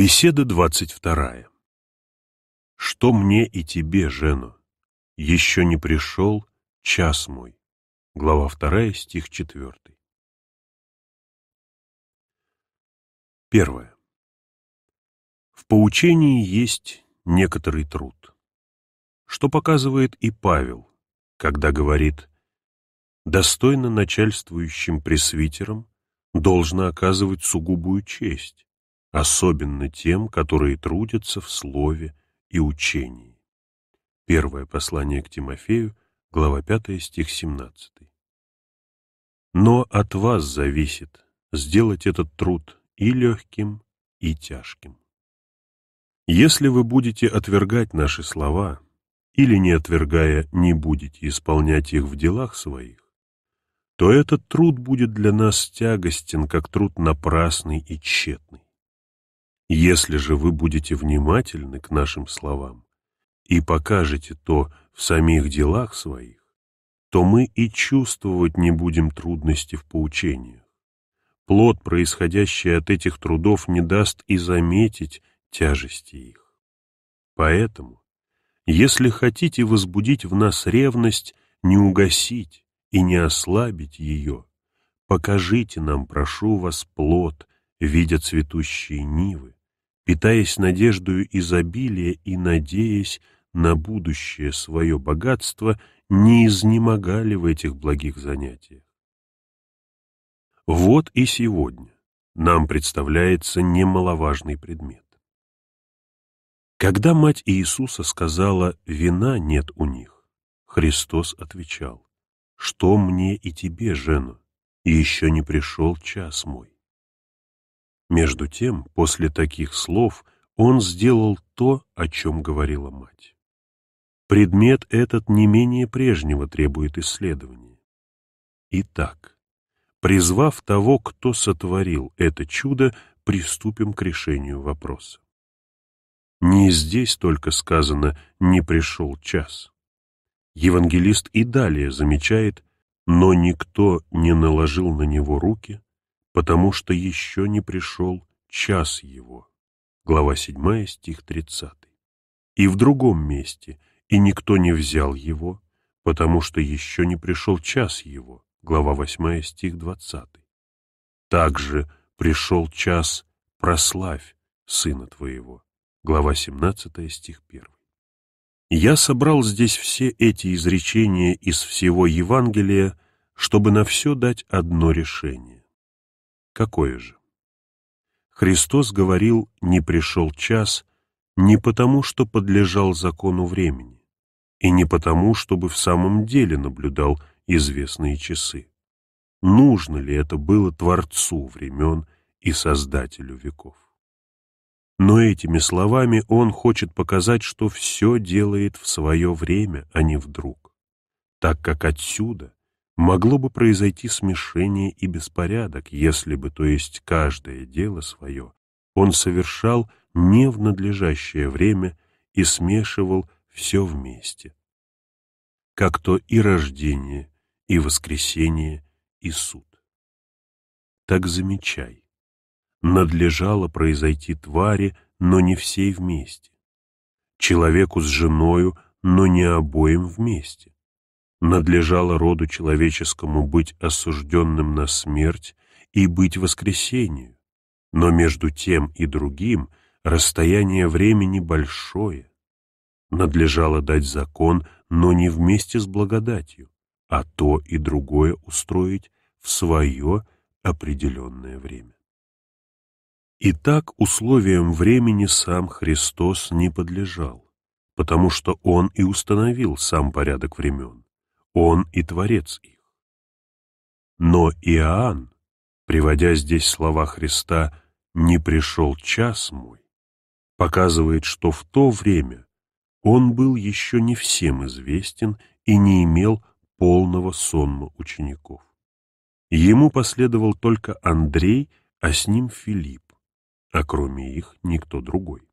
Беседа двадцать вторая. Что мне и тебе, Жену? Еще не пришел час мой. Глава вторая, стих четвертый. Первое. В поучении есть некоторый труд, что показывает и Павел, когда говорит «достойно начальствующим пресвитерам должно оказывать сугубую честь» особенно тем, которые трудятся в слове и учении. Первое послание к Тимофею, глава 5, стих 17. Но от вас зависит сделать этот труд и легким, и тяжким. Если вы будете отвергать наши слова, или, не отвергая, не будете исполнять их в делах своих, то этот труд будет для нас тягостен, как труд напрасный и тщетный. Если же вы будете внимательны к нашим словам и покажете то в самих делах своих, то мы и чувствовать не будем трудности в поучениях. Плод, происходящий от этих трудов, не даст и заметить тяжести их. Поэтому, если хотите возбудить в нас ревность, не угасить и не ослабить ее, покажите нам, прошу вас, плод, видя цветущие нивы, питаясь надеждою изобилия и надеясь на будущее свое богатство, не изнемогали в этих благих занятиях. Вот и сегодня нам представляется немаловажный предмет. Когда мать Иисуса сказала «вина нет у них», Христос отвечал «Что мне и тебе, жену, И еще не пришел час мой». Между тем, после таких слов он сделал то, о чем говорила мать. Предмет этот не менее прежнего требует исследования. Итак, призвав того, кто сотворил это чудо, приступим к решению вопроса. Не здесь только сказано «не пришел час». Евангелист и далее замечает «но никто не наложил на него руки, потому что еще не пришел час его. Глава 7, стих 30. И в другом месте, и никто не взял его, потому что еще не пришел час его. Глава 8, стих 20. Также пришел час прославь сына твоего. Глава 17, стих 1. Я собрал здесь все эти изречения из всего Евангелия, чтобы на все дать одно решение. Какое же? Христос говорил «не пришел час» не потому, что подлежал закону времени, и не потому, чтобы в самом деле наблюдал известные часы. Нужно ли это было Творцу времен и Создателю веков? Но этими словами он хочет показать, что все делает в свое время, а не вдруг, так как отсюда могло бы произойти смешение и беспорядок, если бы, то есть каждое дело свое, он совершал не в надлежащее время и смешивал все вместе. Как то и рождение, и воскресение, и суд. Так замечай, надлежало произойти твари, но не всей вместе, человеку с женою, но не обоим вместе, надлежало роду человеческому быть осужденным на смерть и быть воскресению, но между тем и другим расстояние времени большое. Надлежало дать закон, но не вместе с благодатью, а то и другое устроить в свое определенное время. Итак, условиям времени сам Христос не подлежал, потому что Он и установил сам порядок времен он и Творец их. Но Иоанн, приводя здесь слова Христа «не пришел час мой», показывает, что в то время он был еще не всем известен и не имел полного сонма учеников. Ему последовал только Андрей, а с ним Филипп, а кроме их никто другой.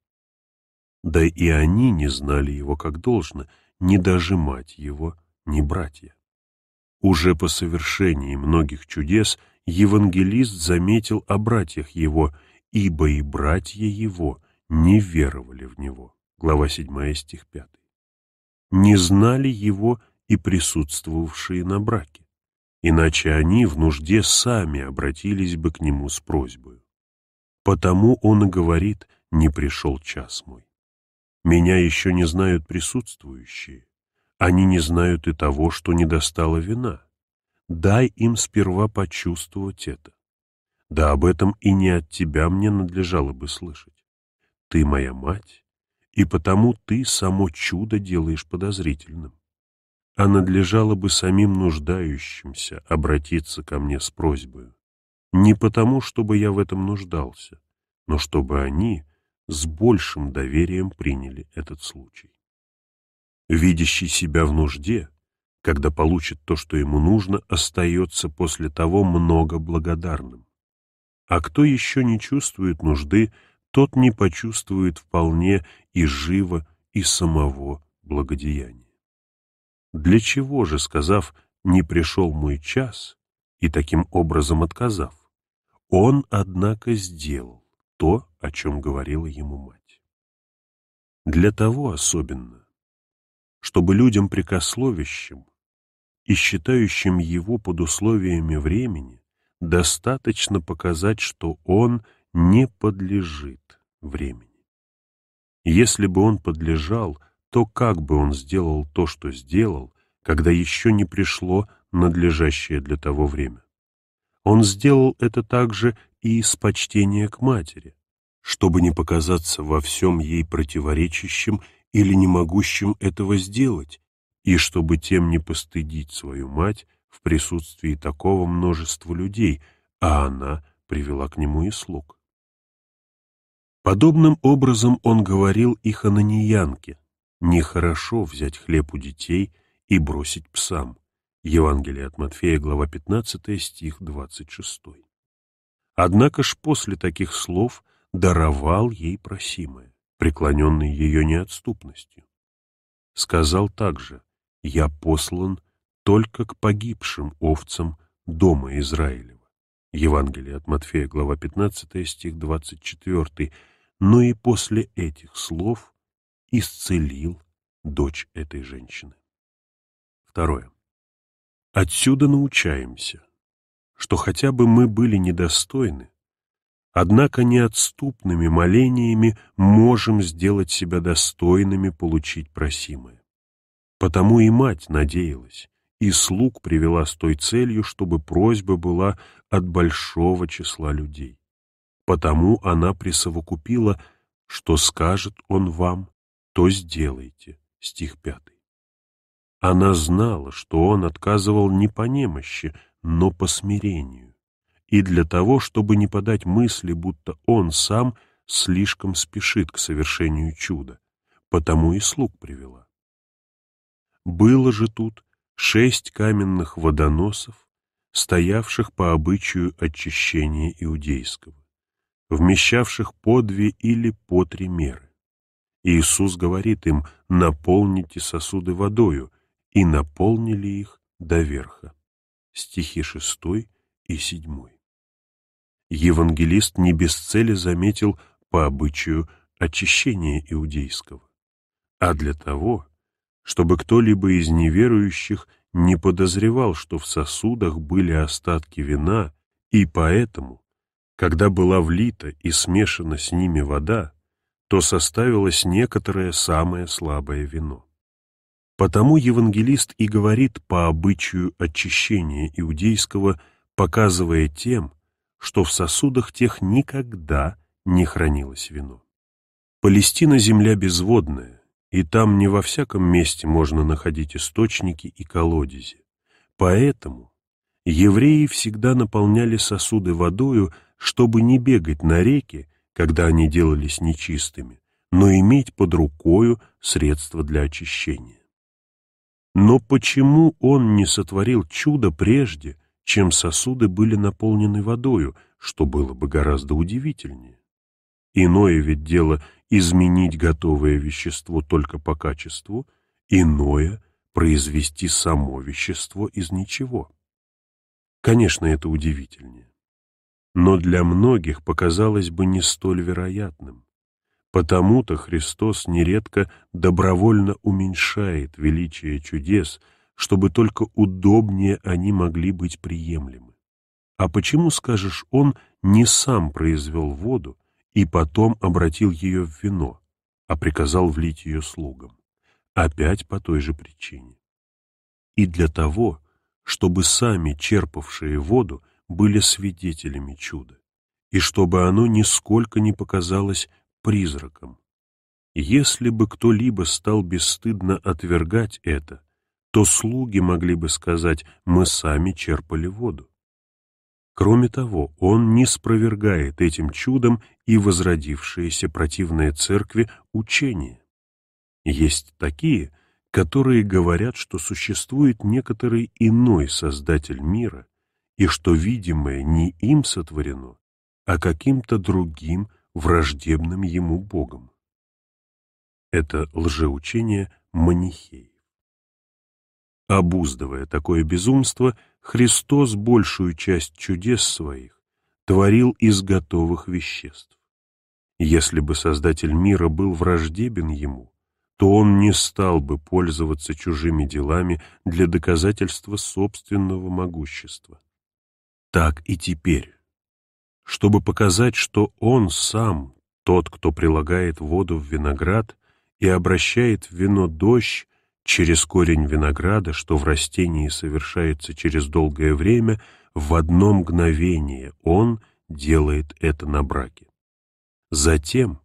Да и они не знали его как должно, не даже мать его – не братья. Уже по совершении многих чудес евангелист заметил о братьях его, ибо и братья его не веровали в него. Глава 7, стих 5. Не знали его и присутствовавшие на браке, иначе они в нужде сами обратились бы к нему с просьбой. Потому он и говорит «не пришел час мой». Меня еще не знают присутствующие, они не знают и того, что не достало вина. Дай им сперва почувствовать это. Да об этом и не от тебя мне надлежало бы слышать. Ты моя мать, и потому ты само чудо делаешь подозрительным. А надлежало бы самим нуждающимся обратиться ко мне с просьбой. Не потому, чтобы я в этом нуждался, но чтобы они с большим доверием приняли этот случай видящий себя в нужде, когда получит то, что ему нужно, остается после того много благодарным. А кто еще не чувствует нужды, тот не почувствует вполне и живо, и самого благодеяния. Для чего же, сказав «не пришел мой час» и таким образом отказав, он, однако, сделал то, о чем говорила ему мать. Для того особенно, чтобы людям прикословящим и считающим его под условиями времени достаточно показать, что он не подлежит времени. Если бы он подлежал, то как бы он сделал то, что сделал, когда еще не пришло надлежащее для того время? Он сделал это также и из почтения к матери, чтобы не показаться во всем ей противоречащим или не могущим этого сделать, и чтобы тем не постыдить свою мать в присутствии такого множества людей, а она привела к нему и слуг. Подобным образом он говорил и хананьянке, «Нехорошо взять хлеб у детей и бросить псам». Евангелие от Матфея, глава 15, стих 26. Однако ж после таких слов даровал ей просимое преклоненный ее неотступностью. Сказал также, «Я послан только к погибшим овцам дома Израилева». Евангелие от Матфея, глава 15, стих 24. Но «Ну и после этих слов исцелил дочь этой женщины. Второе. Отсюда научаемся, что хотя бы мы были недостойны, Однако неотступными молениями можем сделать себя достойными получить просимое. Потому и мать надеялась, и слуг привела с той целью, чтобы просьба была от большого числа людей. Потому она присовокупила «Что скажет он вам, то сделайте» стих пятый. Она знала, что он отказывал не по немощи, но по смирению и для того, чтобы не подать мысли, будто он сам слишком спешит к совершению чуда, потому и слуг привела. Было же тут шесть каменных водоносов, стоявших по обычаю очищения иудейского, вмещавших по две или по три меры. Иисус говорит им «наполните сосуды водою», и наполнили их до верха. Стихи 6 и 7 евангелист не без цели заметил по обычаю очищения иудейского, а для того, чтобы кто-либо из неверующих не подозревал, что в сосудах были остатки вина, и поэтому, когда была влита и смешана с ними вода, то составилось некоторое самое слабое вино. Потому евангелист и говорит по обычаю очищения иудейского, показывая тем, что в сосудах тех никогда не хранилось вино. Палестина — земля безводная, и там не во всяком месте можно находить источники и колодези. Поэтому евреи всегда наполняли сосуды водою, чтобы не бегать на реки, когда они делались нечистыми, но иметь под рукою средства для очищения. Но почему он не сотворил чудо прежде, чем сосуды были наполнены водою, что было бы гораздо удивительнее. Иное ведь дело изменить готовое вещество только по качеству, иное — произвести само вещество из ничего. Конечно, это удивительнее. Но для многих показалось бы не столь вероятным. Потому-то Христос нередко добровольно уменьшает величие чудес — чтобы только удобнее они могли быть приемлемы. А почему, скажешь, он не сам произвел воду и потом обратил ее в вино, а приказал влить ее слугам? Опять по той же причине. И для того, чтобы сами черпавшие воду были свидетелями чуда, и чтобы оно нисколько не показалось призраком. Если бы кто-либо стал бесстыдно отвергать это, то слуги могли бы сказать «мы сами черпали воду». Кроме того, он не спровергает этим чудом и возродившиеся противные церкви учения. Есть такие, которые говорят, что существует некоторый иной Создатель мира и что видимое не им сотворено, а каким-то другим враждебным ему Богом. Это лжеучение манихей. Обуздывая такое безумство, Христос большую часть чудес своих творил из готовых веществ. Если бы Создатель мира был враждебен ему, то он не стал бы пользоваться чужими делами для доказательства собственного могущества. Так и теперь. Чтобы показать, что он сам, тот, кто прилагает воду в виноград и обращает в вино дождь, через корень винограда, что в растении совершается через долгое время, в одно мгновение он делает это на браке. Затем,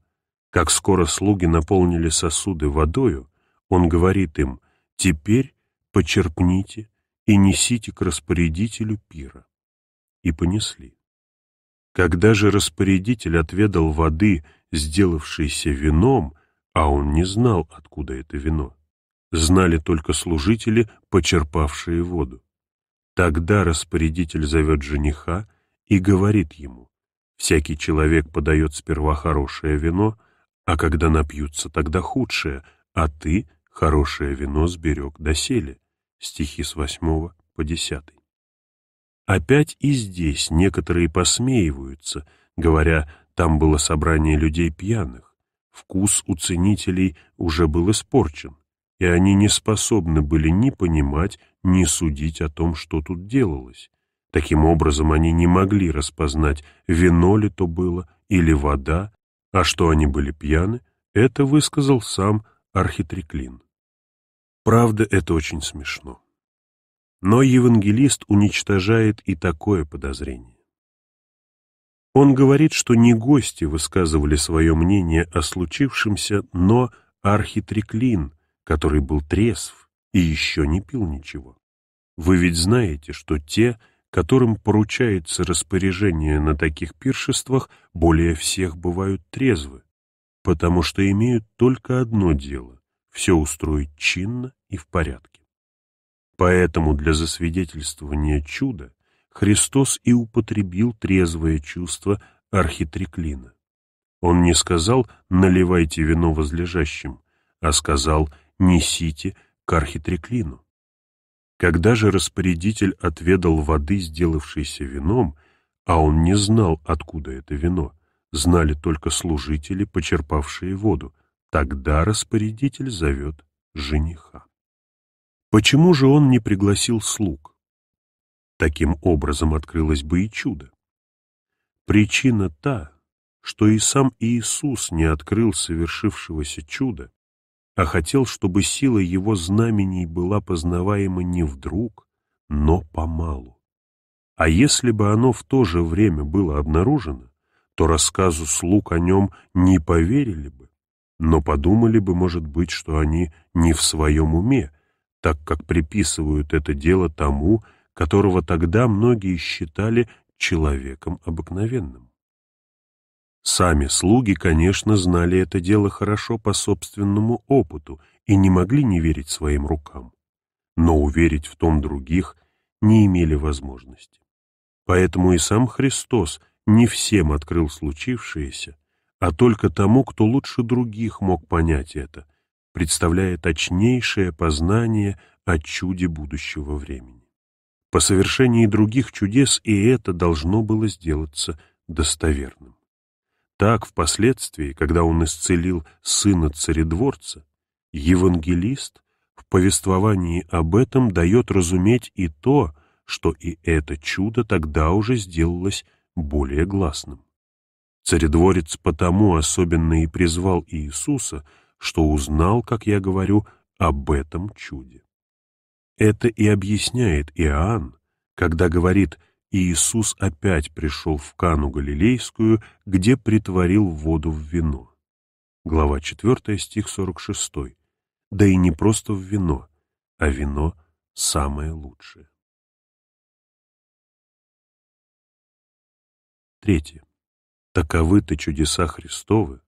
как скоро слуги наполнили сосуды водою, он говорит им «Теперь почерпните и несите к распорядителю пира». И понесли. Когда же распорядитель отведал воды, сделавшейся вином, а он не знал, откуда это вино, знали только служители, почерпавшие воду. Тогда распорядитель зовет жениха и говорит ему, «Всякий человек подает сперва хорошее вино, а когда напьются, тогда худшее, а ты хорошее вино сберег доселе». Стихи с 8 по 10. Опять и здесь некоторые посмеиваются, говоря, там было собрание людей пьяных, вкус у ценителей уже был испорчен и они не способны были ни понимать, ни судить о том, что тут делалось. Таким образом, они не могли распознать, вино ли то было или вода, а что они были пьяны, это высказал сам архитриклин. Правда, это очень смешно. Но евангелист уничтожает и такое подозрение. Он говорит, что не гости высказывали свое мнение о случившемся, но архитриклин который был трезв и еще не пил ничего. Вы ведь знаете, что те, которым поручается распоряжение на таких пиршествах, более всех бывают трезвы, потому что имеют только одно дело — все устроить чинно и в порядке. Поэтому для засвидетельствования чуда Христос и употребил трезвое чувство архитриклина. Он не сказал «наливайте вино возлежащим», а сказал несите к архитреклину. Когда же распорядитель отведал воды, сделавшейся вином, а он не знал, откуда это вино, знали только служители, почерпавшие воду, тогда распорядитель зовет жениха. Почему же он не пригласил слуг? Таким образом открылось бы и чудо. Причина та, что и сам Иисус не открыл совершившегося чуда, а хотел, чтобы сила его знамений была познаваема не вдруг, но помалу. А если бы оно в то же время было обнаружено, то рассказу слуг о нем не поверили бы, но подумали бы, может быть, что они не в своем уме, так как приписывают это дело тому, которого тогда многие считали человеком обыкновенным. Сами слуги, конечно, знали это дело хорошо по собственному опыту и не могли не верить своим рукам, но уверить в том других не имели возможности. Поэтому и сам Христос не всем открыл случившееся, а только тому, кто лучше других мог понять это, представляя точнейшее познание о чуде будущего времени. По совершении других чудес и это должно было сделаться достоверным. Так, впоследствии, когда он исцелил сына царедворца, евангелист в повествовании об этом дает разуметь и то, что и это чудо тогда уже сделалось более гласным. Царедворец потому особенно и призвал Иисуса, что узнал, как я говорю, об этом чуде. Это и объясняет Иоанн, когда говорит и Иисус опять пришел в Кану Галилейскую, где притворил воду в вино. Глава 4, стих 46. Да и не просто в вино, а вино самое лучшее. Третье. Таковы-то чудеса Христовы,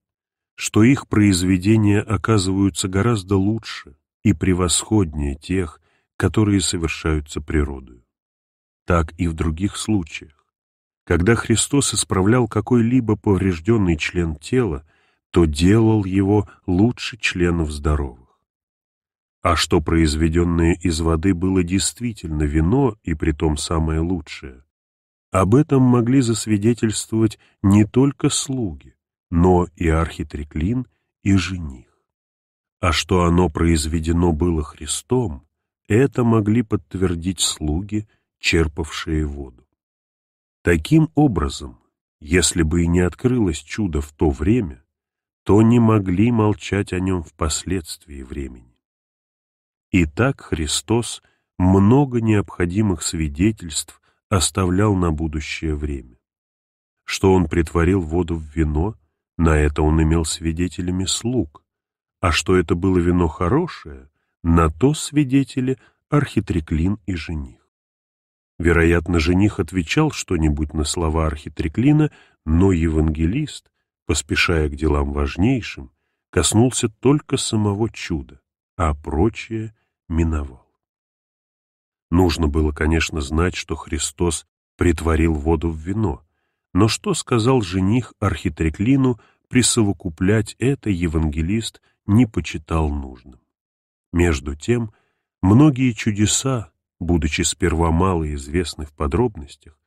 что их произведения оказываются гораздо лучше и превосходнее тех, которые совершаются природою так и в других случаях. Когда Христос исправлял какой-либо поврежденный член тела, то делал его лучше членов здоровых. А что произведенное из воды было действительно вино, и притом самое лучшее, об этом могли засвидетельствовать не только слуги, но и Архитриклин и жених. А что оно произведено было Христом, это могли подтвердить слуги – черпавшие воду. Таким образом, если бы и не открылось чудо в то время, то не могли молчать о нем впоследствии времени. Итак, Христос много необходимых свидетельств оставлял на будущее время. Что Он притворил воду в вино, на это Он имел свидетелями слуг, а что это было вино хорошее, на то свидетели Архитриклин и жених. Вероятно, жених отвечал что-нибудь на слова Архитриклина, но евангелист, поспешая к делам важнейшим, коснулся только самого чуда, а прочее миновал. Нужно было, конечно, знать, что Христос притворил воду в вино, но что сказал жених архитреклину, присовокуплять это евангелист не почитал нужным. Между тем, многие чудеса, будучи сперва мало известны в подробностях,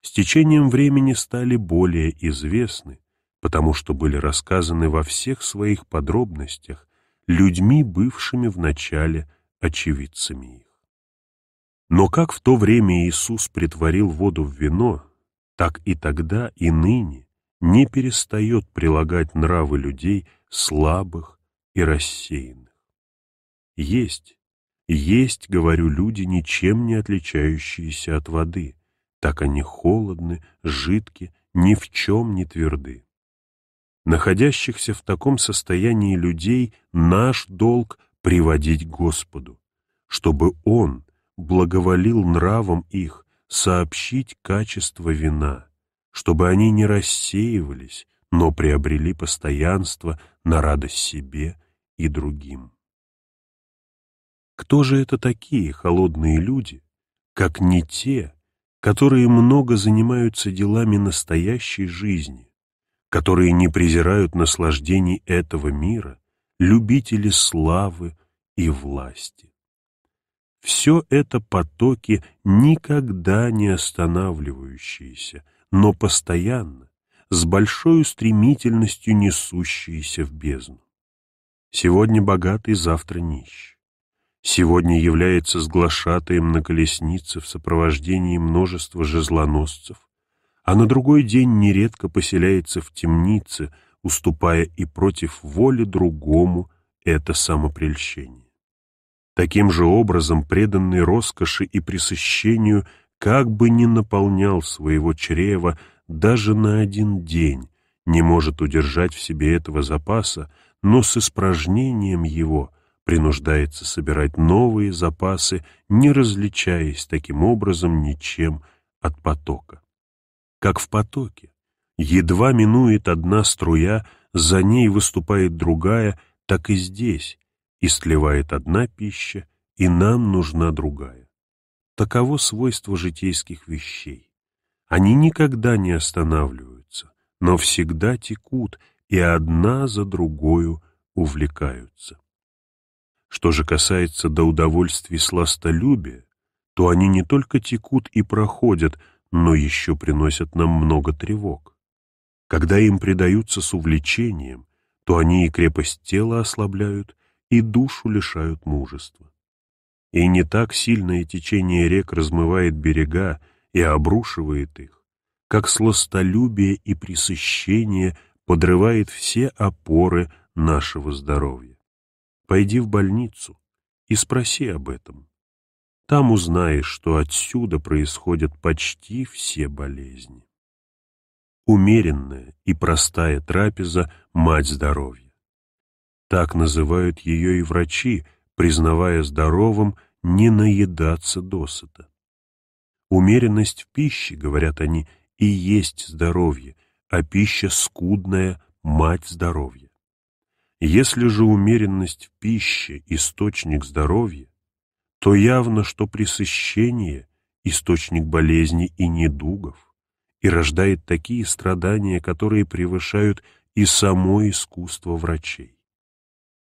с течением времени стали более известны, потому что были рассказаны во всех своих подробностях людьми, бывшими в начале очевидцами их. Но как в то время Иисус притворил воду в вино, так и тогда и ныне не перестает прилагать нравы людей слабых и рассеянных. Есть есть, говорю, люди, ничем не отличающиеся от воды. Так они холодны, жидки, ни в чем не тверды. Находящихся в таком состоянии людей наш долг приводить Господу, чтобы Он благоволил нравом их сообщить качество вина, чтобы они не рассеивались, но приобрели постоянство на радость себе и другим. Кто же это такие холодные люди, как не те, которые много занимаются делами настоящей жизни, которые не презирают наслаждений этого мира, любители славы и власти. Все это потоки, никогда не останавливающиеся, но постоянно, с большой стремительностью несущиеся в бездну. Сегодня богатый, завтра нищий сегодня является сглашатаем на колеснице в сопровождении множества жезлоносцев, а на другой день нередко поселяется в темнице, уступая и против воли другому это самопрельщение. Таким же образом преданный роскоши и пресыщению как бы ни наполнял своего чрева даже на один день, не может удержать в себе этого запаса, но с испражнением его — принуждается собирать новые запасы, не различаясь таким образом ничем от потока. Как в потоке. Едва минует одна струя, за ней выступает другая, так и здесь. И сливает одна пища, и нам нужна другая. Таково свойство житейских вещей. Они никогда не останавливаются, но всегда текут и одна за другою увлекаются. Что же касается до удовольствий сластолюбия, то они не только текут и проходят, но еще приносят нам много тревог. Когда им предаются с увлечением, то они и крепость тела ослабляют, и душу лишают мужества. И не так сильное течение рек размывает берега и обрушивает их, как сластолюбие и присыщение подрывает все опоры нашего здоровья пойди в больницу и спроси об этом. Там узнаешь, что отсюда происходят почти все болезни. Умеренная и простая трапеза – мать здоровья. Так называют ее и врачи, признавая здоровым не наедаться досыта. Умеренность в пище, говорят они, и есть здоровье, а пища скудная – мать здоровья. Если же умеренность в пище – источник здоровья, то явно, что пресыщение – источник болезни и недугов, и рождает такие страдания, которые превышают и само искусство врачей.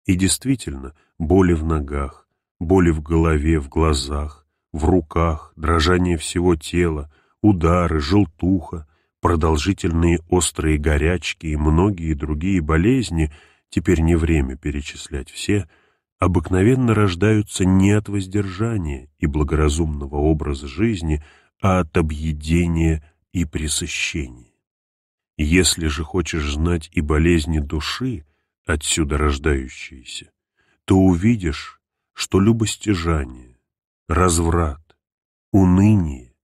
И действительно, боли в ногах, боли в голове, в глазах, в руках, дрожание всего тела, удары, желтуха, продолжительные острые горячки и многие другие болезни – теперь не время перечислять все, обыкновенно рождаются не от воздержания и благоразумного образа жизни, а от объедения и пресыщения. Если же хочешь знать и болезни души, отсюда рождающиеся, то увидишь, что любостяжание, разврат, уныние,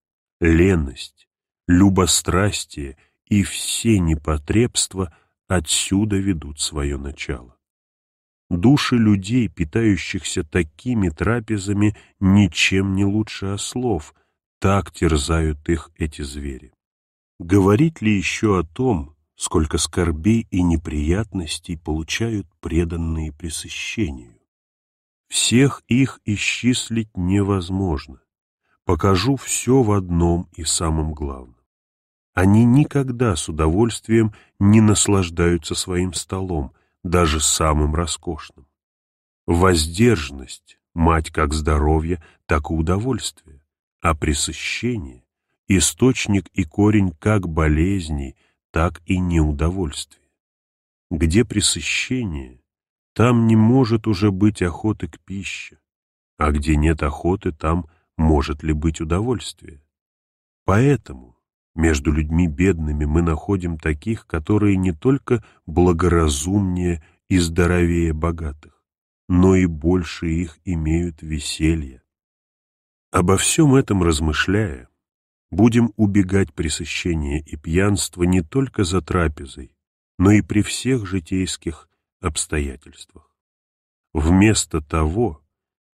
леность, любострастие и все непотребства — отсюда ведут свое начало. Души людей, питающихся такими трапезами, ничем не лучше ослов, так терзают их эти звери. Говорить ли еще о том, сколько скорбей и неприятностей получают преданные пресыщению? Всех их исчислить невозможно. Покажу все в одном и самом главном. Они никогда с удовольствием не наслаждаются своим столом, даже самым роскошным. Воздержанность – мать как здоровья, так и удовольствия, а пресыщение — источник и корень как болезней, так и неудовольствия. Где пресыщение, там не может уже быть охоты к пище, а где нет охоты, там может ли быть удовольствие. Поэтому между людьми бедными мы находим таких, которые не только благоразумнее и здоровее богатых, но и больше их имеют веселье. Обо всем этом размышляя, будем убегать пресыщения и пьянства не только за трапезой, но и при всех житейских обстоятельствах. Вместо того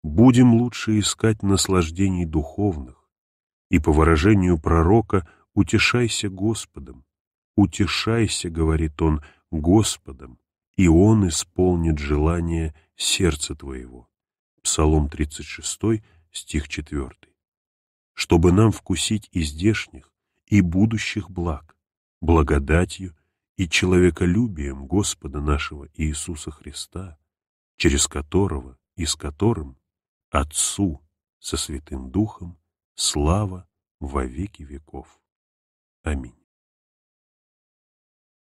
будем лучше искать наслаждений духовных и, по выражению пророка, утешайся Господом. Утешайся, говорит он, Господом, и Он исполнит желание сердца твоего. Псалом 36, стих 4. Чтобы нам вкусить и здешних, и будущих благ, благодатью и человеколюбием Господа нашего Иисуса Христа, через которого и с которым Отцу со Святым Духом слава во веки веков. Аминь.